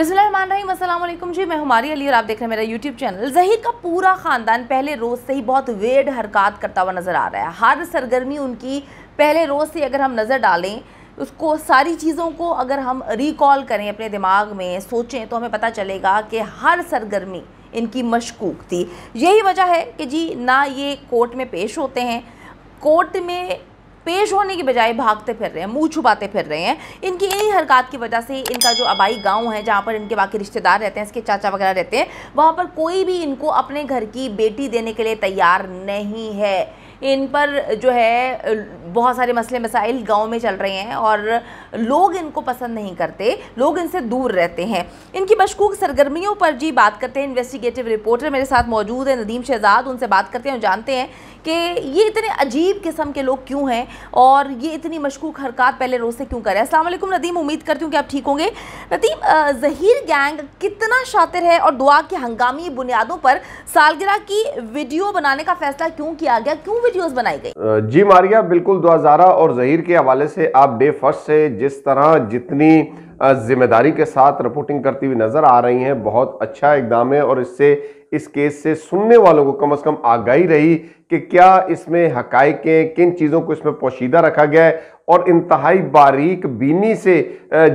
बिस्मिल्लाम जी मैं हमारी अली और आप देख रहे हैं मेरा यूट्यूब चैनल जहीर का पूरा ख़ानदान पहले रोज़ से ही बहुत वेड हरकत करता हुआ नज़र आ रहा है हर सरगर्मी उनकी पहले रोज़ से अगर हम नज़र डालें उसको सारी चीज़ों को अगर हम रिकॉल करें अपने दिमाग में सोचें तो हमें पता चलेगा कि हर सरगर्मी इनकी मशकूक थी यही वजह है कि जी ना ये कोर्ट में पेश होते हैं कोर्ट में पेश होने की बजाय भागते फिर रहे हैं मुंह छुपाते फिर रहे हैं इनकी इन्हीं हरकत की वजह से इनका जो आबाई गांव है जहाँ पर इनके बाकी रिश्तेदार रहते हैं इसके चाचा वगैरह रहते हैं वहाँ पर कोई भी इनको अपने घर की बेटी देने के लिए तैयार नहीं है इन पर जो है बहुत सारे मसले मसाइल गाँव में चल रहे हैं और लोग इनको पसंद नहीं करते लोग इनसे दूर रहते हैं इनकी मशकूक सरगर्मियों पर जी बात करते हैं इन्वेस्टिगेटिव रिपोर्टर मेरे साथ मौजूद है नदीम शहजाद उनसे बात करते हैं और जानते हैं कि ये इतने अजीब किस्म के लोग क्यों हैं और ये इतनी मशकूक हरकत पहले रोज़ से क्यों करें असलम नदीम उम्मीद करती हूँ कि आप ठीक होंगे नदीम जहीर गैंग कितना शातिर है और दुआ की हंगामी बुनियादों पर सालगिरह की वीडियो बनाने का फैसला क्यों किया गया क्यों वीडियोज़ बनाई गई जी मारिया बिल्कुल मखदूम और ज़हीर के हवाले से आप डे फर्स्ट से जिस तरह जितनी जिम्मेदारी के साथ रिपोर्टिंग करती हुई नज़र आ रही हैं बहुत अच्छा इकदाम है और इससे इस केस से सुनने वालों को कम अज़ कम आगाही रही कि क्या इसमें हकाइकें किन चीज़ों को इसमें पोशीदा रखा गया है और इंतहाई बारीक बीनी से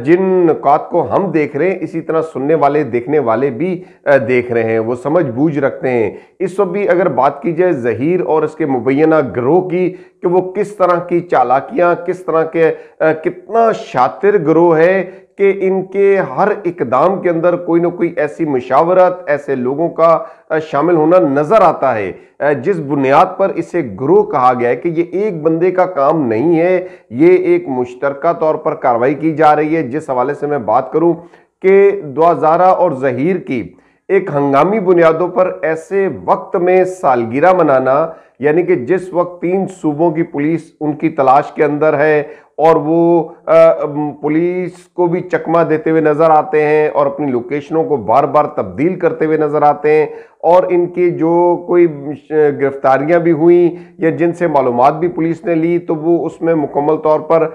जिन नुकात को हम देख रहे हैं इसी तरह सुनने वाले देखने वाले भी देख रहे हैं वो समझ बूझ रखते हैं इस वक्त भी अगर बात की जाए जहीर और इसके मुबैना ग्रोह की कि वो किस तरह की चालाकियाँ किस तरह के कितना शातिर ग्रोह है कि इनके हर इकदाम के अंदर कोई ना कोई ऐसी मशावरत ऐसे लोगों का शामिल होना नज़र आता है जिस बुनियाद पर इसे ग्रो कहा गया है कि ये एक बंदे का काम नहीं है ये एक मुश्तरक तौर पर कार्रवाई की जा रही है जिस हवाले से मैं बात करूं कि द्वाजारा और जहीर की एक हंगामी बुनियादों पर ऐसे वक्त में सालगिरह मनाना यानी कि जिस वक्त तीन सूबों की पुलिस उनकी तलाश के अंदर है और वो पुलिस को भी चकमा देते हुए नज़र आते हैं और अपनी लोकेशनों को बार बार तब्दील करते हुए नज़र आते हैं और इनके जो कोई गिरफ्तारियां भी हुई या जिनसे मालूम भी पुलिस ने ली तो वो उसमें मुकम्मल तौर पर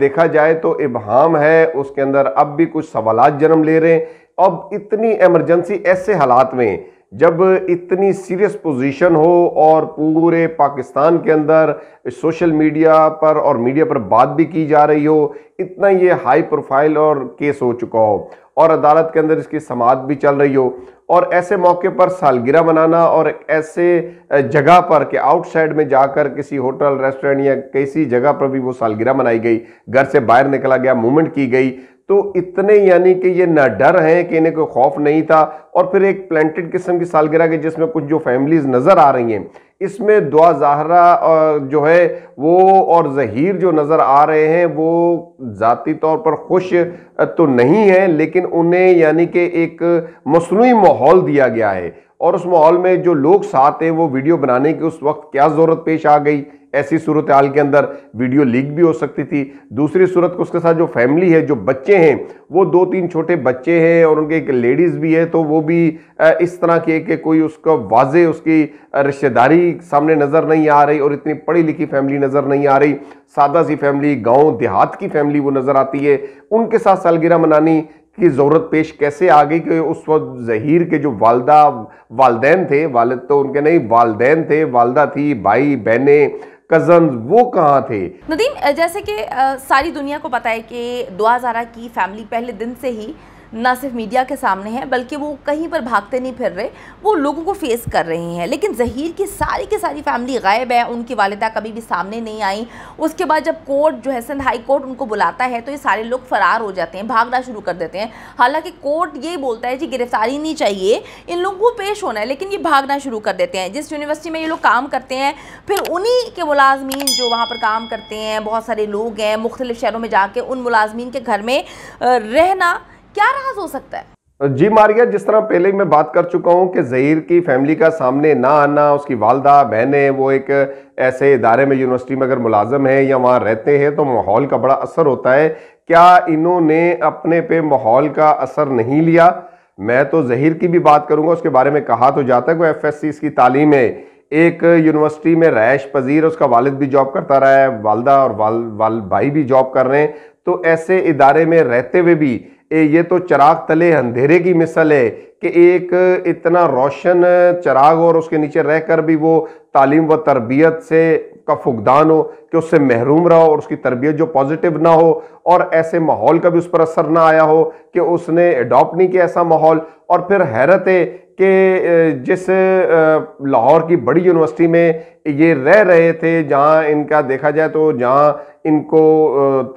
देखा जाए तो इबहम है उसके अंदर अब भी कुछ सवाल जन्म ले रहे हैं अब इतनी एमरजेंसी ऐसे हालात में जब इतनी सीरियस पोजीशन हो और पूरे पाकिस्तान के अंदर सोशल मीडिया पर और मीडिया पर बात भी की जा रही हो इतना ये हाई प्रोफाइल और केस हो चुका हो और अदालत के अंदर इसकी समात भी चल रही हो और ऐसे मौके पर सालगिरह मनाना और ऐसे जगह पर कि आउटसाइड में जाकर किसी होटल रेस्टोरेंट या किसी जगह पर भी वो सालगिरह मनाई गई घर से बाहर निकला गया मूवमेंट की गई तो इतने यानी कि ये ना डर हैं कि इन्हें कोई खौफ नहीं था और फिर एक प्लान्टेड किस्म की सालगिरह के जिसमें कुछ जो फैमिलीज़ नज़र आ रही हैं इसमें दुआ जहरा जो है वो और जहीर जो नज़र आ रहे हैं वो ज़ाती तौर पर खुश तो नहीं हैं लेकिन उन्हें यानी कि एक मसनू माहौल दिया गया है और उस माहौल में जो लोग साथ हैं वो वीडियो बनाने की उस वक्त क्या ज़रूरत पेश आ गई ऐसी सूरत हाल के अंदर वीडियो लीक भी हो सकती थी दूसरी सूरत को उसके साथ जो फैमिली है जो बच्चे हैं वो दो तीन छोटे बच्चे हैं और उनके एक लेडीज़ भी है तो वो भी इस तरह के कि कोई उसका वाजे उसकी रिश्तेदारी सामने नज़र नहीं आ रही और इतनी पढ़ी लिखी फैमिली नज़र नहीं आ रही सादा सी फैमिली गाँव देहात की फैमिली वो नज़र आती है उनके साथ सालगिरह मनानी की ज़रूरत पेश कैसे आ गई कि उस वक्त जहीर के जो वालदा वालदेन थे वालद तो उनके नहीं वालदेन थे वालदा थी भाई बहनें कजन वो कहाँ थे नदीम जैसे कि सारी दुनिया को पता है कि दुआ जारा की फैमिली पहले दिन से ही ना सिर्फ मीडिया के सामने हैं बल्कि वो कहीं पर भागते नहीं फिर रहे वो लोगों को फेस कर रहे हैं लेकिन जहीर की सारी की सारी फैमिली गायब है उनकी वालदा कभी भी सामने नहीं आई उसके बाद जब कोर्ट जो है सिंध हाई कोर्ट उनको बुलाता है तो ये सारे लोग फ़रार हो जाते हैं भागना शुरू कर देते हैं हालांकि कोर्ट ये बोलता है कि गिरफ्तारी नहीं चाहिए इन लोगों को पेश होना है लेकिन ये भागना शुरू कर देते हैं जिस यूनिवर्सिटी में ये लोग काम करते हैं फिर उन्हीं के मुलाजमीन जो वहाँ पर काम करते हैं बहुत सारे लोग हैं मुख्तलिफ़ शहरों में जाके उन मुलाजमीन के घर में रहना क्या राज हो सकता है तो जी मारिया जिस तरह पहले मैं बात कर चुका हूँ कि जहीर की फैमिली का सामने ना आना उसकी वालदा बहनें वो एक ऐसे इदारे में यूनिवर्सिटी में अगर मुलाजम है या वहाँ रहते हैं तो माहौल का बड़ा असर होता है क्या इन्होंने अपने पे माहौल का असर नहीं लिया मैं तो जहीर की भी बात करूँगा उसके बारे में कहा तो जाता है कि एफ एस इसकी तालीम है एक यूनिवर्सिटी में रैश पजीर उसका वालद भी जॉब करता रहा है वालदा और वाल, वाल भाई भी जॉब कर रहे हैं तो ऐसे इदारे में रहते हुए भी ये तो चिराग तले अंधेरे की मिसल है कि एक इतना रोशन चिराग और उसके नीचे रहकर भी वो तालीम व तरबियत से का फुकदान हो कि उससे महरूम रहा हो और उसकी तरबियत जो पॉजिटिव ना हो और ऐसे माहौल का भी उस पर असर ना आया हो कि उसने अडॉप्ट नहीं किया ऐसा माहौल और फिर हैरत है कि जिस लाहौर की बड़ी यूनिवर्सिटी में ये रह रहे थे जहाँ इनका देखा जाए तो जहाँ इनको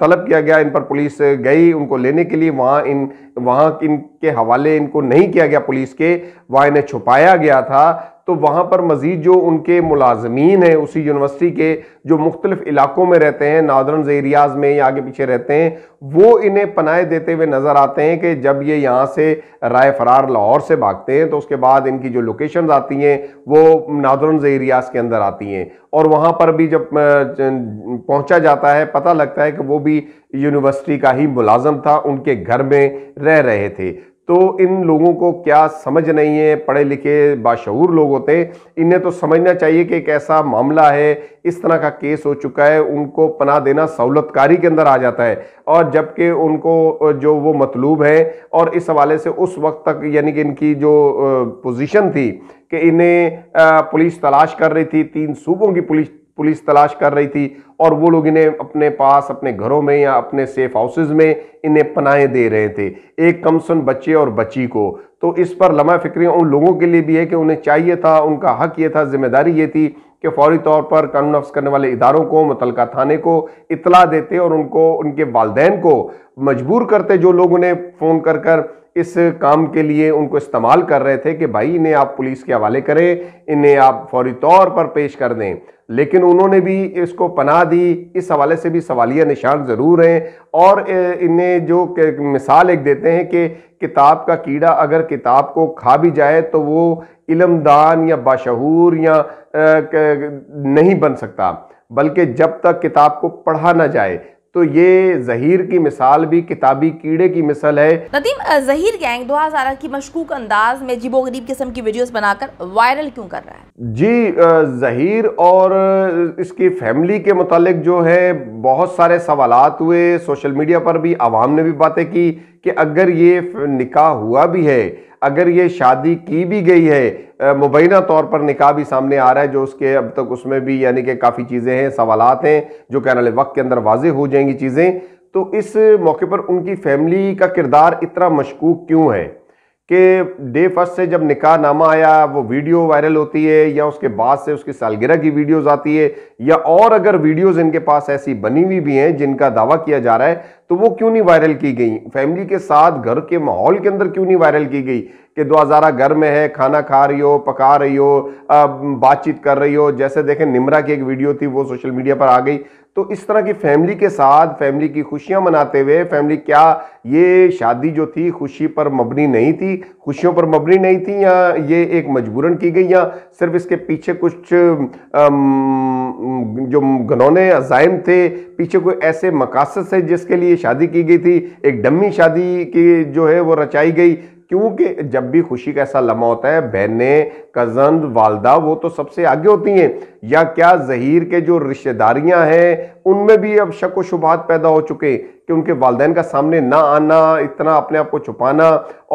तलब किया गया इन पर पुलिस गई उनको लेने के लिए वहाँ इन वहाँ इनके हवाले इनको नहीं किया गया पुलिस के वहाँ इन्हें छुपाया गया था तो वहाँ पर मज़ीद जो उनके मुलाजमीन हैं उसी यूनिवर्सिटी के जो मुख्तलिफ इलाकों में रहते हैं नादर्न एरियाज़ में या आगे पीछे रहते हैं वो इन्हें पनाह देते हुए नज़र आते हैं कि जब ये यहाँ से राय फरार लाहौर से भागते हैं तो उसके बाद इनकी जो लोकेशन आती हैं वो नादर्न एरियाज़ के अंदर आती हैं और वहाँ पर भी जब पहुँचा जाता है पता लगता है कि वो भी यूनिवर्सिटी का ही मुलाजम था उनके घर में रह रहे थे तो इन लोगों को क्या समझ नहीं है पढ़े लिखे बाशूर लोग होते हैं इन्हें तो समझना चाहिए कि एक ऐसा मामला है इस तरह का केस हो चुका है उनको पना देना सहूलतकारी के अंदर आ जाता है और जबकि उनको जो वो मतलूब है और इस हवाले से उस वक्त तक यानी कि इनकी जो पोजीशन थी कि इन्हें पुलिस तलाश कर रही थी तीन सूबों की पुलिस पुलिस तलाश कर रही थी और वो लोग इन्हें अपने पास अपने घरों में या अपने सेफ हाउसेज में इन्हें पनाहें दे रहे थे एक कमसन बच्चे और बच्ची को तो इस पर लम्हा फिक्रियाँ उन लोगों के लिए भी है कि उन्हें चाहिए था उनका हक ये था जिम्मेदारी ये थी कि फौरी तौर पर कानून अफ्ज़ करने वाले इदारों को मुतलका थाने को इतला देते और उनको उनके वालदेन को मजबूर करते जो लोग उन्हें फ़ोन कर कर इस काम के लिए उनको इस्तेमाल कर रहे थे कि भाई इन्हें आप पुलिस के हवाले करें इन्हें आप फौरी तौर पर पेश कर दें लेकिन उन्होंने भी इसको पनाह दी इस हवाले से भी सवालिया निशान ज़रूर हैं और इन्हें जो मिसाल एक देते हैं कि किताब का कीड़ा अगर किताब को खा भी जाए तो वो इलमदान या बाशहूर या नहीं बन सकता बल्कि जब तक किताब को पढ़ा ना जाए तो ये जहीर की मिसाल भी किताबी कीड़े की मिसाल है नदीम जहीर गैंग 2011 की मशकूक अंदाज में जीबो गरीब किस्म की वीडियोस बनाकर वायरल क्यों कर रहा है जी जहीर और इसकी फैमिली के मुतालिक जो है बहुत सारे सवाल हुए सोशल मीडिया पर भी आवाम ने भी बातें की कि अगर ये निकाह हुआ भी है अगर ये शादी की भी गई है मुबैना तौर पर निकाह भी सामने आ रहा है जो उसके अब तक उसमें भी यानी कि काफ़ी चीज़ें हैं सवालत हैं जो कहने वक्त के अंदर वाजे हो जाएंगी चीज़ें तो इस मौके पर उनकी फैमिली का किरदार इतना मशकूक क्यों है कि डे फर्स्ट से जब निकाह नामा आया वो वीडियो वायरल होती है या उसके बाद से उसकी सालगिरह की वीडियोस आती है या और अगर वीडियोस इनके पास ऐसी बनी हुई भी हैं जिनका दावा किया जा रहा है तो वो क्यों नहीं वायरल की गई फैमिली के साथ घर के माहौल के अंदर क्यों नहीं वायरल की गई कि दो हज़ारा घर में है खाना खा रही हो पका रही हो बातचीत कर रही हो जैसे देखें निमरा की एक वीडियो थी वो सोशल मीडिया पर आ गई तो इस तरह की फैमिली के साथ फैमिली की खुशियां मनाते हुए फैमिली क्या ये शादी जो थी खुशी पर मबनी नहीं थी खुशियों पर मबनी नहीं थी या ये एक मजबूरन की गई या सिर्फ इसके पीछे कुछ जो गनौने अजायम थे पीछे कोई ऐसे मकासद से जिसके लिए शादी की गई थी एक डमी शादी की जो है वो रचाई गई क्योंकि जब भी खुशी का ऐसा लम्हा होता है बहनें कज़न वालदा वो तो सबसे आगे होती हैं या क्या जहीर के जो रिश्तेदारियां हैं उनमें भी अब शक व शुबात पैदा हो चुके हैं कि उनके वालदेन का सामने ना आना इतना अपने आप को छुपाना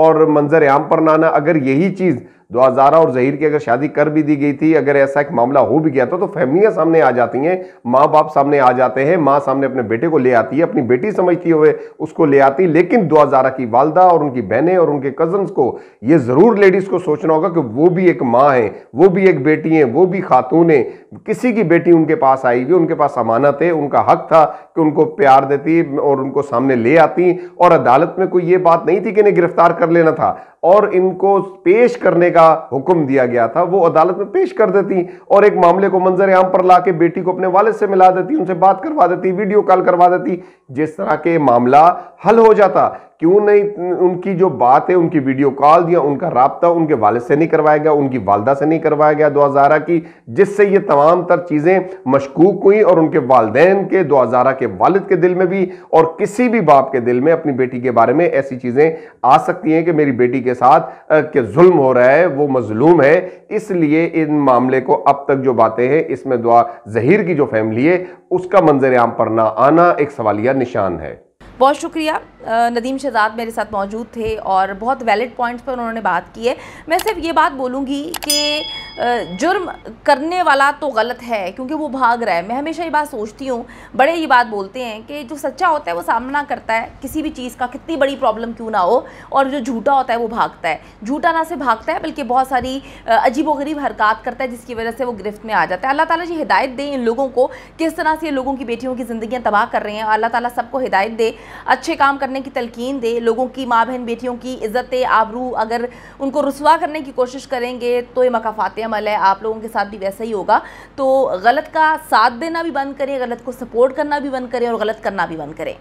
और मंजर आम पर ना आना अगर यही चीज़ हज़ारा और जहीर की अगर शादी कर भी दी गई थी अगर ऐसा एक मामला हो भी गया था तो फैमिलियाँ सामने आ जाती हैं माँ बाप सामने आ जाते हैं माँ सामने अपने बेटे को ले आती है अपनी बेटी समझती हुए उसको ले आती लेकिन दो की वालदा और उनकी बहनें और उनके कजन्स को ये ज़रूर लेडीज़ को सोचना होगा कि वो भी एक माँ है वो भी एक बेटी हैं वो भी खातून हैं किसी की बेटी उनके पास आई हुई उनके पास अमानत है उनका हक था कि उनको प्यार देती और उनको सामने ले आती और अदालत में कोई ये बात नहीं थी कि इन्हें गिरफ्तार कर लेना था और इनको पेश करने का हुक्म दिया गया था वो अदालत में पेश कर देती और एक मामले को मंजर आम पर ला के बेटी को अपने वाले से मिला देती उनसे बात करवा देती वीडियो कॉल करवा देती जिस तरह के मामला हल हो जाता क्यों नहीं उनकी जो बात है उनकी वीडियो कॉल दिया उनका रबता उनके वाले से नहीं करवाया गया उनकी वालदा से नहीं करवाया गया हजारा की जिससे ये तमाम तर चीज़ें मशकूक हुई और उनके वालदेन के हजारा के वालद के दिल में भी और किसी भी बाप के दिल में अपनी बेटी के बारे में ऐसी चीज़ें आ सकती हैं कि मेरी बेटी के साथ के जुल्म हो रहा है वो मजलूम है इसलिए इन मामले को अब तक जो बातें हैं इसमें दुआ जहीर की जो फैमिली है उसका मंजर आम पर ना आना एक सवालिया निशान है बहुत शुक्रिया नदीम शहजाद मेरे साथ मौजूद थे और बहुत वैलिड पॉइंट्स पर उन्होंने बात की है मैं सिर्फ ये बात बोलूँगी कि जुर्म करने वाला तो गलत है क्योंकि वो भाग रहा है मैं हमेशा ये बात सोचती हूँ बड़े ये बात बोलते हैं कि जो सच्चा होता है वो सामना करता है किसी भी चीज़ का कितनी बड़ी प्रॉब्लम क्यों ना हो और जो झूठा होता है वो भागता है झूठा ना से भागता है बल्कि बहुत सारी अजीब वरीब हरकत करता है जिसकी वजह से वो गिरफ्त में आ जाता है अल्लाह ताली जी हिदायत दें इन लोगों को किस तरह से ये लोगों की बेटियों की ज़िंदियाँ तबाह कर रहे हैं अल्लाह ताली सबको हिदायत दे अच्छे काम करने करने की तलकीन दे लोगों की माँ बहन बेटियों की इज़्ज़त आबरू अगर उनको रसवा करने की कोशिश करेंगे तो ये मकाफात अमल है आप लोगों के साथ भी वैसा ही होगा तो गलत का साथ देना भी बंद करें गलत को सपोर्ट करना भी बंद करें और गलत करना भी बंद करें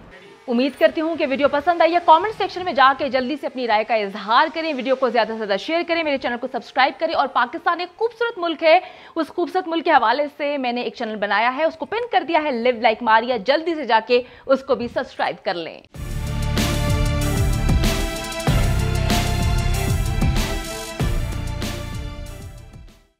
उम्मीद करती हूँ कि वीडियो पसंद आई है कमेंट सेक्शन में जाकर जल्दी से अपनी राय का इजहार करें वीडियो को ज़्यादा से ज़्यादा शेयर करें मेरे चैनल को सब्सक्राइब करें और पाकिस्तान एक खूबसूरत मुल्क है उस खूबसूरत मुल्क के हवाले से मैंने एक चैनल बनाया है उसको पिन कर दिया है लिव लाइक मारिया जल्दी से जाके उसको भी सब्सक्राइब कर लें